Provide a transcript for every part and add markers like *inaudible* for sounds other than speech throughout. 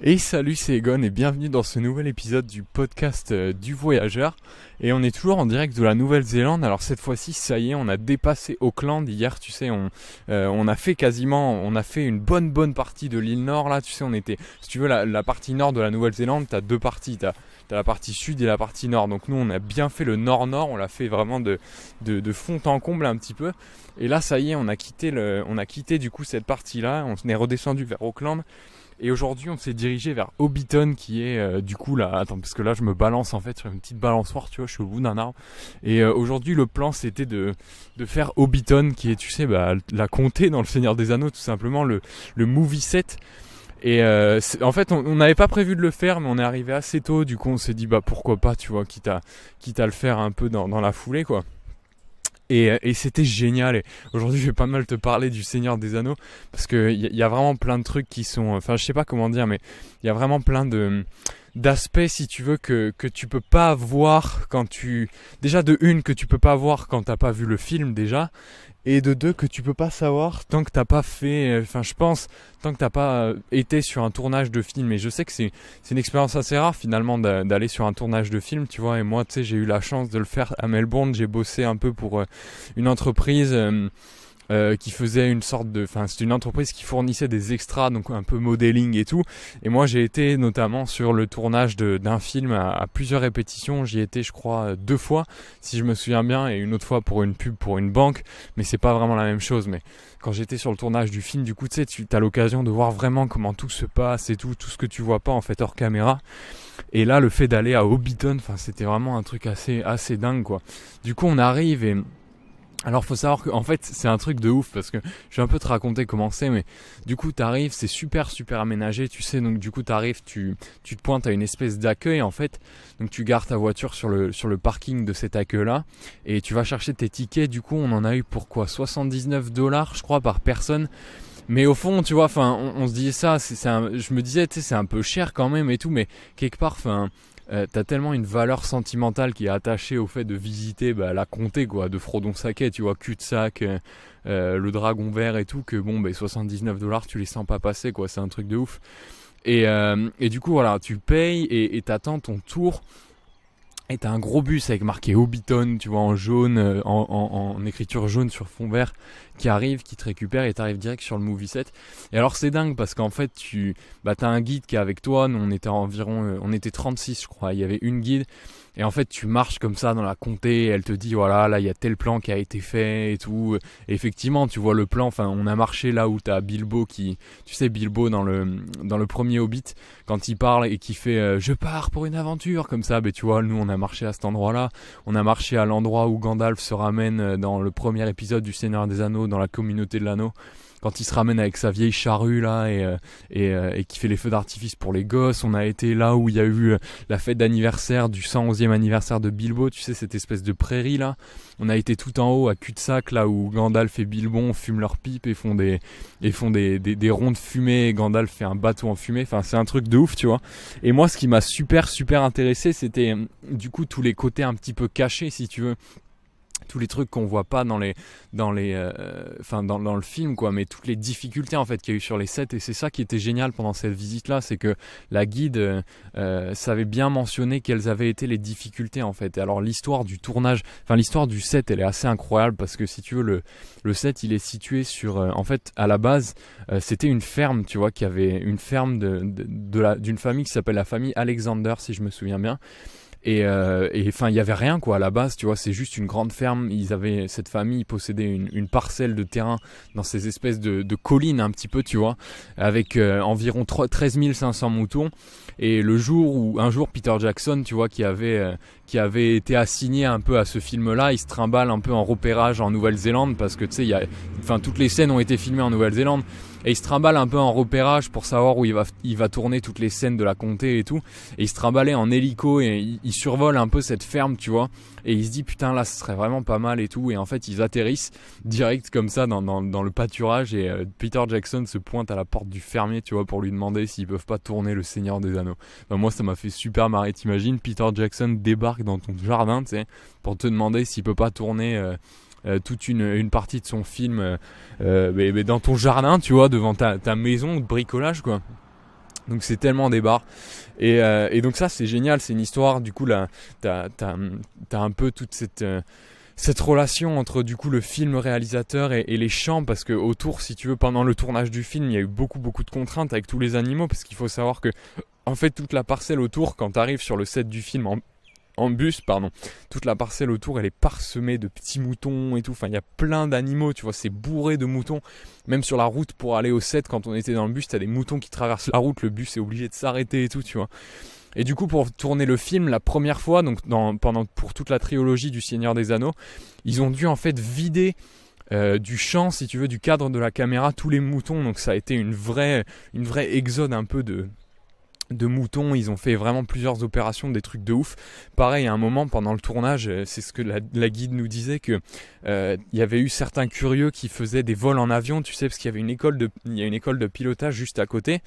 Et salut, c'est Egon et bienvenue dans ce nouvel épisode du podcast euh, du voyageur. Et on est toujours en direct de la Nouvelle-Zélande. Alors cette fois-ci, ça y est, on a dépassé Auckland. Hier, tu sais, on, euh, on a fait quasiment, on a fait une bonne bonne partie de l'île Nord. Là, tu sais, on était, si tu veux, la, la partie Nord de la Nouvelle-Zélande, t'as deux parties. T'as T'as la partie sud et la partie nord. Donc nous, on a bien fait le nord-nord, on l'a fait vraiment de, de, fond en comble un petit peu. Et là, ça y est, on a quitté, le, on a quitté du coup cette partie-là, on est redescendu vers Auckland. Et aujourd'hui, on s'est dirigé vers Hobbiton, qui est euh, du coup là. Attends, parce que là, je me balance en fait sur une petite balançoire, tu vois, je suis au bout d'un arbre. Et euh, aujourd'hui, le plan, c'était de, de faire Hobbiton, qui est, tu sais, bah, la comté dans Le Seigneur des Anneaux, tout simplement, le, le movie set. Et euh, en fait, on n'avait pas prévu de le faire, mais on est arrivé assez tôt. Du coup, on s'est dit, bah pourquoi pas, tu vois, quitte à, le faire un peu dans, la foulée, quoi. Et, c'était génial. aujourd'hui, je vais pas mal te parler du Seigneur des Anneaux parce qu'il y, y, a vraiment plein de trucs qui sont. Enfin, je sais pas comment dire, mais il y a vraiment plein de d'aspects si tu veux que, que tu peux pas voir quand tu déjà de une que tu peux pas voir quand t'as pas vu le film déjà et de deux que tu peux pas savoir tant que t'as pas fait euh, enfin je pense tant que t'as pas euh, été sur un tournage de film et je sais que c'est une expérience assez rare finalement d'aller sur un tournage de film tu vois et moi tu sais j'ai eu la chance de le faire à Melbourne j'ai bossé un peu pour euh, une entreprise euh, qui faisait une sorte de, enfin c'est une entreprise qui fournissait des extras, donc un peu modeling et tout. Et moi j'ai été notamment sur le tournage d'un film à, plusieurs répétitions. J'y étais je crois deux fois, si je me souviens bien, et une autre fois pour une pub pour une banque. Mais c'est pas vraiment la même chose. Mais quand j'étais sur le tournage du film, du coup tu sais, tu as l'occasion de voir vraiment comment tout se passe et tout, tout ce que tu vois pas en fait hors caméra. Et là, le fait d'aller à Hobbiton, enfin, c'était vraiment un truc assez, assez dingue, quoi. Du coup, on arrive et alors faut savoir qu'en fait c'est un truc de ouf parce que je vais un peu te raconter comment c'est mais du coup t'arrives c'est super super aménagé tu sais donc du coup t'arrives tu tu te pointes à une espèce d'accueil en fait donc tu gardes ta voiture sur le sur le parking de cet accueil là et tu vas chercher tes tickets du coup on en a eu pour quoi 79 dollars je crois par personne mais au fond tu vois enfin on, se disait ça c'est je me disais tu sais c'est un peu cher quand même et tout mais quelque part enfin euh, t'as tellement une valeur sentimentale qui est attachée au fait de visiter bah, la comté quoi, de frodon sacquet tu vois, cul-de-sac, euh, euh, le dragon vert et tout, que bon, 79 bah, dollars, tu les sens pas passer quoi, c'est un truc de ouf. Et, et, du coup, voilà, tu payes et t'attends ton tour. Et t'as un gros bus avec marqué Hobbiton, tu vois, en jaune, en écriture jaune sur fond vert, qui arrive, qui te récupère et t'arrives direct sur le movie set. Et alors c'est dingue parce qu'en fait tu bah, as un guide qui est avec toi, nous on était environ euh, on était 36 je crois, il y avait une guide et en fait tu marches comme ça dans la comté et elle te dit voilà là il y a tel plan qui a été fait et tout. effectivement, tu vois le plan, enfin on a marché là où tu as Bilbo qui tu sais Bilbo dans le dans le premier Hobbit quand il parle et qui fait euh, je pars pour une aventure comme ça, Mais ben, tu vois, nous on a marché à cet endroit-là, on a marché à l'endroit où Gandalf se ramène euh, dans le premier épisode du Seigneur des Anneaux dans la communauté de l'anneau, quand il se ramène avec sa vieille charrue là et, euh, euh, et, qui fait les feux d'artifice pour les gosses. On a été là où il y a eu euh, la fête d'anniversaire du 111e anniversaire de Bilbo, tu sais, cette espèce de prairie là. On a été tout en haut à cul-de-sac là où Gandalf et Bilbon fument leurs pipes et font des, et font des, des, de fumée. Gandalf fait un bateau en fumée. Enfin, c'est un truc de ouf, tu vois. Et moi, ce qui m'a super, super intéressé, c'était hum, du coup tous les côtés un petit peu cachés, si tu veux tous les trucs qu'on voit pas dans les dans les euh, enfin dans, le film quoi mais toutes les difficultés en fait qu'il y a eu sur les sets et c'est ça qui était génial pendant cette visite là c'est que la guide euh, euh, savait bien mentionner quelles avaient été les difficultés en fait alors l'histoire du tournage enfin l'histoire du set elle est assez incroyable parce que si tu veux le le set il est situé sur en fait à la base c'était une ferme tu vois qui avait une ferme de, de la d'une famille qui s'appelle la famille Alexander si je me souviens bien euh, et enfin, il n'y avait rien quoi à la base, tu vois, c'est juste une grande ferme. Ils avaient cette famille possédait une, parcelle de terrain dans ces espèces de, collines un petit peu, tu vois, avec euh, environ 13 500 moutons. Et le jour où un jour Peter Jackson, tu vois, qui avait euh, qui avait été assigné un peu à ce film-là, il se trimballe un peu en repérage en Nouvelle-Zélande parce que tu sais, enfin toutes les scènes ont été filmées en Nouvelle-Zélande. Et il se trimballe un peu en repérage pour savoir où il va, il va tourner toutes les scènes de la comté et tout. Et il se trimballait en hélico et il, survole un peu cette ferme, tu vois. Et il se dit putain là ce serait vraiment pas mal et tout. Et en fait ils atterrissent direct comme ça dans, le pâturage et euh, Peter Jackson se pointe à la porte du fermier, tu vois, pour lui demander s'ils peuvent pas tourner le Seigneur des Anneaux. Bah moi ça m'a fait super marrer. T'imagines Peter Jackson débarque dans ton jardin, tu sais, pour te demander s'il peut pas tourner. Euh, euh, toute une, partie de son film euh, euh, dans ton jardin, tu vois, devant ta, maison de bricolage, quoi. Donc c'est tellement des bars. Et, donc ça, c'est génial, c'est une histoire, du coup, tu as un peu toute cette cette relation entre du coup le film réalisateur et, les champs parce que autour si tu veux pendant le tournage du film il y a eu beaucoup beaucoup de contraintes avec tous les animaux parce qu'il faut savoir que en fait toute la parcelle autour quand tu arrives sur le set du film en, en bus, pardon. Toute la parcelle autour, elle est parsemée de petits moutons et tout. Enfin, il y a plein d'animaux, tu vois, c'est bourré de moutons. Même sur la route pour aller au 7, quand on était dans le bus, t'as des moutons qui traversent la route, le bus est obligé de s'arrêter et tout, tu vois. Et du coup, pour tourner le film la première fois, donc pendant, pour toute la trilogie du Seigneur des Anneaux, ils ont dû en fait vider euh, du champ, si tu veux, du cadre de la caméra, tous les moutons. Donc ça a été une vraie, une vraie exode un peu de, de moutons, ils ont fait vraiment plusieurs opérations, des trucs de ouf. Pareil, à un moment pendant le tournage, euh, c'est ce que la, guide nous disait que euh, il y avait eu certains curieux qui faisaient des vols en avion, tu sais, parce qu'il y avait une école de, une école de pilotage juste à côté.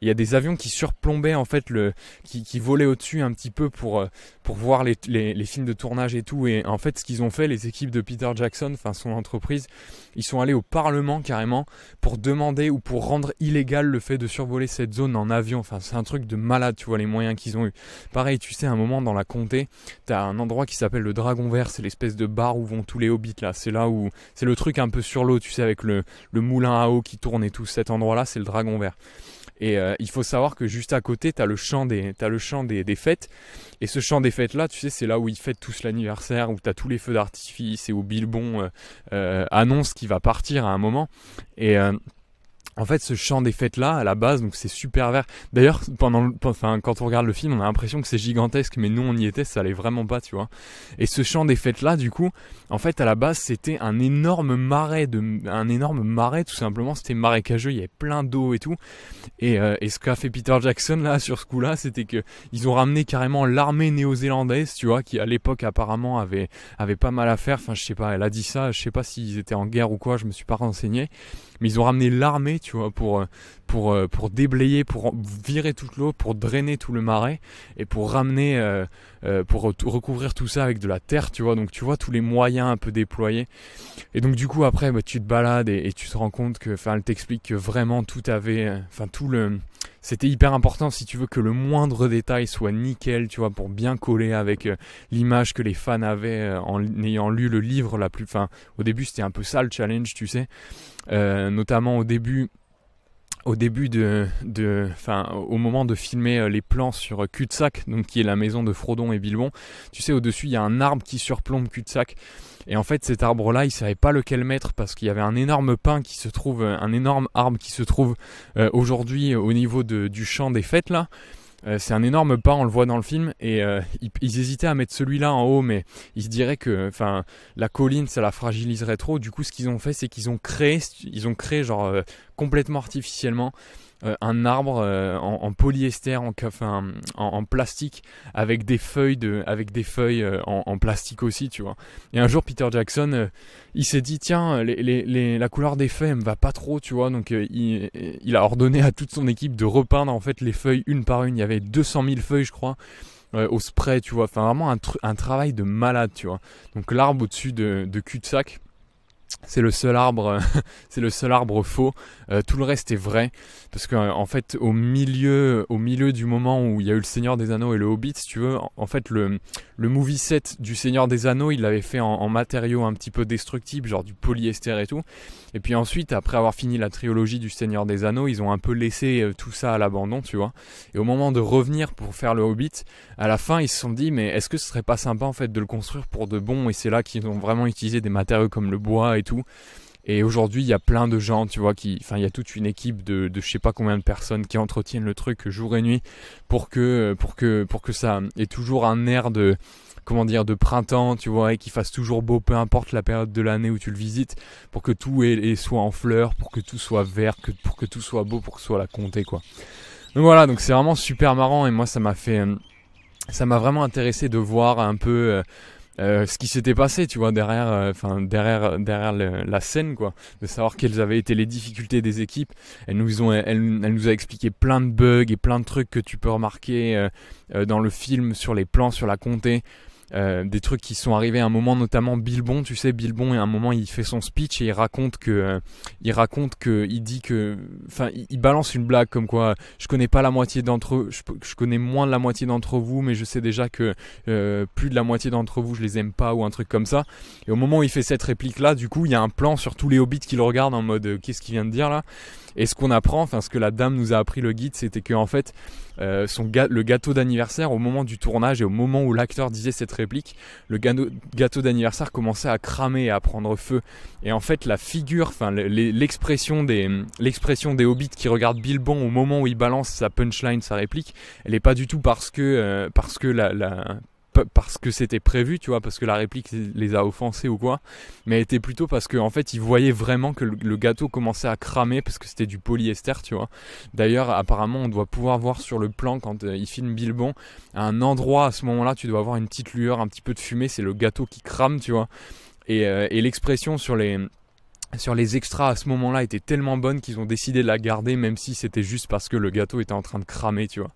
Il y a des avions qui surplombaient en fait le, qui, volaient au-dessus un petit peu pour euh, pour voir les, les, films de tournage et tout. Et en fait, ce qu'ils ont fait, les équipes de Peter Jackson, enfin son entreprise, ils sont allés au Parlement carrément pour demander ou pour rendre illégal le fait de survoler cette zone en avion. Enfin, c'est un truc de malade, tu vois, les moyens qu'ils ont eu. Pareil, tu sais, un moment dans la comté, t'as un endroit qui s'appelle le Dragon Vert, c'est l'espèce de bar où vont tous les hobbits là. C'est là où. C'est le truc un peu sur l'eau, tu sais, avec le, le moulin à eau qui tourne et tout. Cet endroit-là, c'est le Dragon Vert. Et euh, il faut savoir que juste à côté, t'as le champ, des, t'as le champ des, des, fêtes. Et ce champ des fêtes-là, tu sais, c'est là où ils fêtent tous l'anniversaire, où tu tous les feux d'artifice et où Bilbon euh, euh, annonce qu'il va partir à un moment. Et en fait, ce champ des fêtes-là, à la base, donc c'est super vert. D'ailleurs, pendant, quand on regarde le film, on a l'impression que c'est gigantesque, mais nous, on y était, ça allait vraiment pas, tu vois. Et ce champ des fêtes-là, du coup, en fait, à la base, c'était un énorme marais, de, un énorme marais, tout simplement. C'était marécageux, il y avait plein d'eau et tout. Et, euh, ce qu'a fait Peter Jackson, là, sur ce coup-là, c'était que ils ont ramené carrément l'armée néo-zélandaise, tu vois, qui à l'époque, apparemment, avait, avait pas mal à faire. Enfin, je sais pas, elle a dit ça, je sais pas s'ils étaient en guerre ou quoi, je me suis pas renseigné mais ils ont ramené l'armée, tu vois, pour, euh, pour, euh, pour déblayer, pour virer toute l'eau, pour drainer tout le marais et pour ramener, euh, pour recouvrir tout ça avec de la terre, tu vois. Donc tu vois tous les moyens un peu déployés. Et donc du coup après, bah, tu te balades et, et, tu te rends compte que, enfin, elle t'explique que vraiment tout avait, enfin tout le c'était hyper important si tu veux que le moindre détail soit nickel, tu vois, pour bien coller avec euh, l'image que les fans avaient euh, en ayant lu le livre la plus. Enfin, au début, c'était un peu ça le challenge, tu sais. Euh, notamment au début au début de, au moment de filmer euh, les plans sur euh, cul-de-sac, donc qui est la maison de Frodon et Bilbon, tu sais, au-dessus, il y a un arbre qui surplombe cul-de-sac. Et en fait, cet arbre-là, il savait pas lequel mettre parce qu'il y avait un énorme pin qui se trouve, euh, un énorme arbre qui se trouve aujourd'hui au niveau du champ des fêtes là. Euh, c'est un énorme pas, on le voit dans le film, et euh, *laughs* ils, hésitaient à mettre celui-là en haut, mais ils se diraient que enfin, la colline, ça la fragiliserait trop. Du coup, ce qu'ils ont fait, c'est qu'ils ont créé, ils ont créé genre euh, complètement artificiellement euh, un arbre euh, en, polyester, en, enfin, en, plastique, avec des feuilles, de, avec des feuilles euh, en, plastique aussi, tu vois. Et un jour, Peter Jackson, il s'est dit, tiens, les, la couleur des feuilles, elle me va pas trop, tu vois. Donc, il, a ordonné à toute son équipe de repeindre, en fait, les feuilles une par une. Il y avait 200 000 feuilles, je crois. au spray, tu vois, enfin vraiment un, travail de malade, tu vois. Donc l'arbre au-dessus de, de cul-de-sac, c'est le seul arbre, *laughs* c'est le seul arbre faux. Euh, tout le reste est vrai, parce qu'en en fait, au milieu, au milieu du moment où il y a eu le Seigneur des Anneaux et le Hobbit, si tu veux, en, fait, le, le movie set du Seigneur des Anneaux, il l'avait fait en, en matériaux un petit peu destructibles, genre du polyester et tout. Et puis ensuite, après avoir fini la trilogie du Seigneur des Anneaux, ils ont un peu laissé euh, tout ça à l'abandon, tu vois. Et au moment de revenir pour faire le Hobbit, à la fin, ils se sont dit, mais est-ce que ce serait pas sympa en fait de le construire pour de bon Et c'est là qu'ils ont vraiment utilisé des matériaux comme le bois et tout. Et aujourd'hui, il y a plein de gens, tu vois, qui, enfin, il y a toute une équipe de, de je sais pas combien de personnes qui entretiennent le truc jour et nuit pour que, pour que, pour que ça ait toujours un air de, comment dire, de printemps, tu vois, et qu'il fasse toujours beau, peu importe la période de l'année où tu le visites, pour que tout soit en fleurs, pour que tout soit vert, que, pour que tout soit beau, pour que ce soit la comté, quoi. Donc voilà, donc c'est vraiment super marrant et moi ça m'a fait, euh, ça m'a vraiment intéressé de voir un peu euh, euh, ce qui s'était passé, tu vois, derrière, euh, enfin derrière, derrière la scène, quoi, de savoir quelles avaient été les difficultés des équipes. Elle nous elle, nous a expliqué plein de bugs et plein de trucs que tu peux remarquer euh, dans le film sur les plans, sur la comté euh, des trucs qui sont arrivés à un moment, notamment Bilbon, tu sais, Bilbon, et à un moment, il fait son speech et il raconte que, euh, il raconte que, il dit que, enfin, il, balance une blague comme quoi, je connais pas la moitié d'entre eux, je, connais moins de la moitié d'entre vous, mais je sais déjà que euh, plus de la moitié d'entre vous, je les aime pas, ou un truc comme ça. Et au moment où il fait cette réplique-là, du coup, il y a un plan sur tous les hobbits qui le regardent en mode, euh, qu'est-ce qu'il vient de dire là et ce qu'on apprend, enfin ce que la dame nous a appris le guide, c'était que en fait euh, son le gâteau d'anniversaire au moment du tournage et au moment où l'acteur disait cette réplique, le gâteau d'anniversaire commençait à cramer, à prendre feu. Et en fait la figure, enfin l'expression des l'expression des hobbits qui regardent Bilbon au moment où il balance sa punchline, sa réplique, elle n'est pas du tout parce que euh, parce que la parce que c'était prévu, tu vois, parce que la réplique les a offensés ou quoi, mais était plutôt parce qu'en en fait ils voyaient vraiment que le, gâteau commençait à cramer parce que c'était du polyester, tu vois. D'ailleurs, apparemment, on doit pouvoir voir sur le plan quand euh, ils filment Bilbon, un endroit à ce moment-là, tu dois avoir une petite lueur, un petit peu de fumée, c'est le gâteau qui crame, tu vois. et euh, l'expression sur les sur les extras à ce moment-là était tellement bonne qu'ils ont décidé de la garder même si c'était juste parce que le gâteau était en train de cramer, tu vois.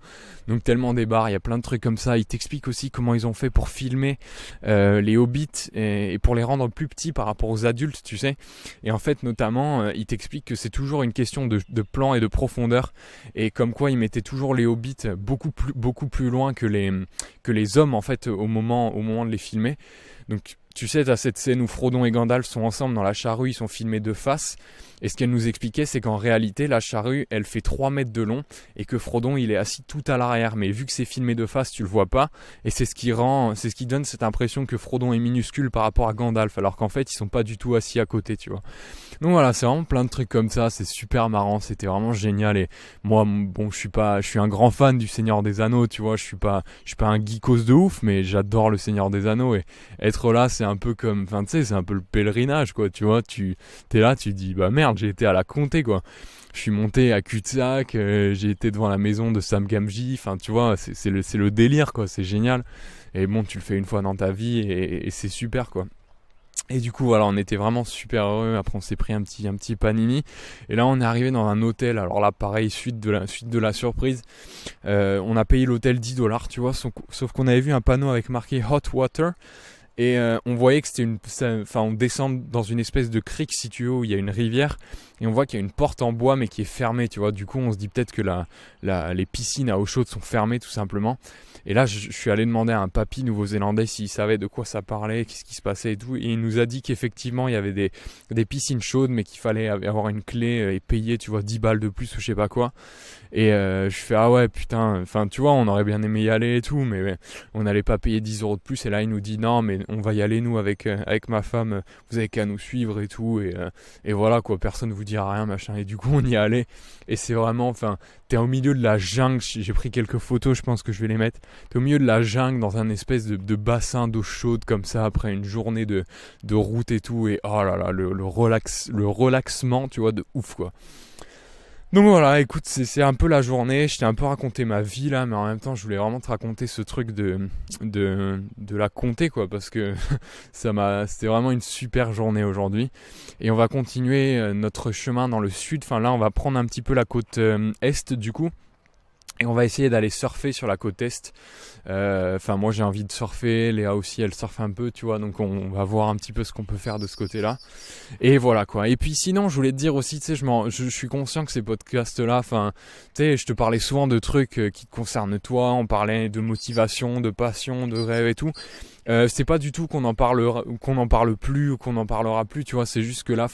Donc tellement des barres, il y a plein de trucs comme ça. Il t'explique aussi comment ils ont fait pour filmer euh, les hobbits et, pour les rendre plus petits par rapport aux adultes, tu sais. Et en fait notamment, euh, il t'explique que c'est toujours une question de, de, plan et de profondeur et comme quoi ils mettaient toujours les hobbits beaucoup plus, beaucoup plus loin que les, que les hommes en fait au moment, au moment de les filmer. Donc tu sais, t'as cette scène où Frodon et Gandalf sont ensemble dans la charrue, ils sont filmés de face, et ce qu'elle nous expliquait, c'est qu'en réalité, la charrue, elle fait 3 mètres de long et que Frodon, il est assis tout à l'arrière. Mais vu que c'est filmé de face, tu le vois pas. Et c'est ce qui rend, c'est ce qui donne cette impression que Frodon est minuscule par rapport à Gandalf, alors qu'en fait, ils sont pas du tout assis à côté, tu vois. Donc voilà, c'est vraiment plein de trucs comme ça. C'est super marrant. C'était vraiment génial. Et moi, bon, je suis pas, je suis un grand fan du Seigneur des Anneaux, tu vois. Je suis pas, je suis pas un geekos de ouf, mais j'adore le Seigneur des Anneaux. Et être là, c'est un peu comme, enfin, tu sais, c'est un peu le pèlerinage, quoi. Tu vois, tu, es là, tu dis, bah merde j'ai été à la comté, quoi. Je suis monté à Cutac, euh, j'ai été devant la maison de Sam Gamji, enfin, tu vois, c'est le, le, délire, quoi, c'est génial. Et bon, tu le fais une fois dans ta vie et, c'est super, quoi. Et du coup, voilà, on était vraiment super heureux. Après, on s'est pris un petit, un petit panini. Et là, on est arrivé dans un hôtel. Alors là, pareil, suite de la, suite de la surprise. Euh, on a payé l'hôtel 10 dollars, tu vois. sauf qu'on avait vu un panneau avec marqué Hot Water. Et euh, on voyait que c'était une. Enfin, on descend dans une espèce de crique située où il y a une rivière et on voit qu'il y a une porte en bois mais qui est fermée, tu vois. Du coup, on se dit peut-être que la, les piscines à eau chaude sont fermées tout simplement. Et là, je, suis allé demander à un papy nouveau-zélandais s'il savait de quoi ça parlait, qu'est-ce qui se passait et tout. Et il nous a dit qu'effectivement, il y avait des, des piscines chaudes mais qu'il fallait avoir une clé et payer, tu vois, 10 balles de plus ou je sais pas quoi. Et euh, je fais, ah ouais, putain, enfin, tu vois, on aurait bien aimé y aller et tout, mais on n'allait pas payer 10 euros de plus. Et là, il nous dit, non, mais on va y aller, nous, avec, euh, avec ma femme, vous avez qu'à nous suivre et tout. Et, euh, et voilà, quoi, personne vous dit rien, machin. Et du coup, on y est allé. Et c'est vraiment, enfin, t'es au milieu de la jungle. J'ai pris quelques photos, je pense que je vais les mettre. T'es au milieu de la jungle dans un espèce de, bassin d'eau chaude comme ça après une journée de, de route et tout. Et oh là là, le, le relax, le relaxement, tu vois, de ouf quoi. Donc voilà, écoute, c'est un peu la journée. Je t'ai un peu raconté ma vie là, mais en même temps, je voulais vraiment te raconter ce truc de, de, la compter quoi, parce que *laughs* ça m'a, c'était vraiment une super journée aujourd'hui. Et on va continuer euh, notre chemin dans le sud. Enfin là, on va prendre un petit peu la côte euh, est du coup. Et on va essayer d'aller surfer sur la côte est. Euh, enfin, moi j'ai envie de surfer, Léa aussi elle surfe un peu, tu vois, donc on, va voir un petit peu ce qu'on peut faire de ce côté-là. Et voilà quoi. Et puis sinon, je voulais te dire aussi, tu sais, je, je, suis conscient que ces podcasts-là, enfin, tu sais, je te parlais souvent de trucs euh, qui concernent toi, on parlait de motivation, de passion, de rêve et tout. Euh, c'est pas du tout qu'on en parlera, qu'on en parle plus ou qu'on en parlera plus. Tu vois, c'est juste que là,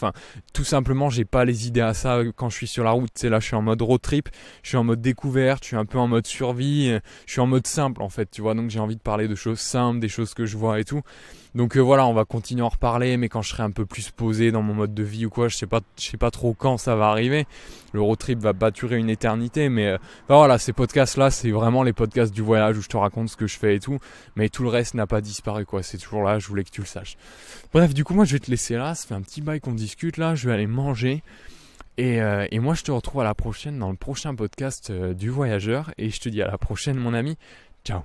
tout simplement, j'ai pas les idées à ça quand je suis sur la route. c'est là, je suis en mode road trip, je suis en mode découverte, je suis un peu en mode survie, je suis en mode simple en fait. Tu vois, donc j'ai envie de parler de choses simples, des choses que je vois et tout. Donc euh, voilà, on va continuer à en reparler, mais quand je serai un peu plus posé dans mon mode de vie ou quoi, je sais pas, je sais pas trop quand ça va arriver. Le road trip va baturer une éternité, mais euh, voilà, ces podcasts-là, c'est vraiment les podcasts du voyage où je te raconte ce que je fais et tout, mais tout le reste n'a pas disparu quoi, c'est toujours là, je voulais que tu le saches. Bref, du coup, moi je vais te laisser là, ça fait un petit bail qu'on discute là, je vais aller manger. Et, euh, et, moi, je te retrouve à la prochaine dans le prochain podcast du voyageur. Et je te dis à la prochaine, mon ami. Ciao.